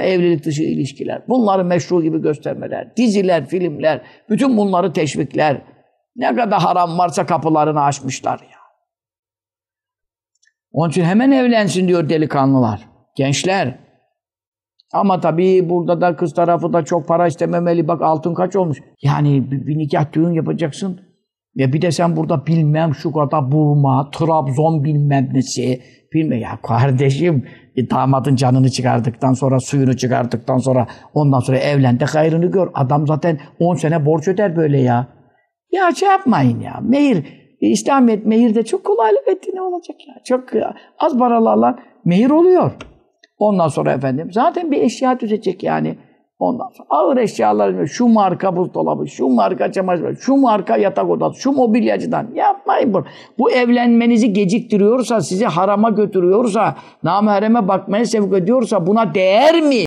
evlilik dışı ilişkiler, bunları meşru gibi göstermeler, diziler, filmler, bütün bunları teşvikler. Ne kadar haram varsa kapılarını açmışlar ya. Onun için hemen evlensin diyor delikanlılar, gençler. Ama tabii burada da kız tarafı da çok para istememeli. Bak altın kaç olmuş. Yani bir, bir nikah düğün yapacaksın. Ya e bir de sen burada bilmem şu kadar Burma, Trabzon bilmem nesi, bilmem ya kardeşim e, damadın canını çıkardıktan sonra, suyunu çıkardıktan sonra, ondan sonra evlen de hayrını gör. Adam zaten 10 sene borç öder böyle ya. Ya şey yapmayın ya. Mehir, e, İslamiyet mehir de çok kolaylık etti ne olacak ya. Çok ya, e, az paralarla mehir oluyor. Ondan sonra efendim zaten bir eşya düzecek yani. Ondan sonra ağır eşyalar, şu marka buzdolabı, şu marka çamaşır, şu marka yatak odası, şu mobilyacıdan. Yapmayın bunu. Bu evlenmenizi geciktiriyorsa, sizi harama götürüyorsa, namahreme bakmaya sevk ediyorsa buna değer mi?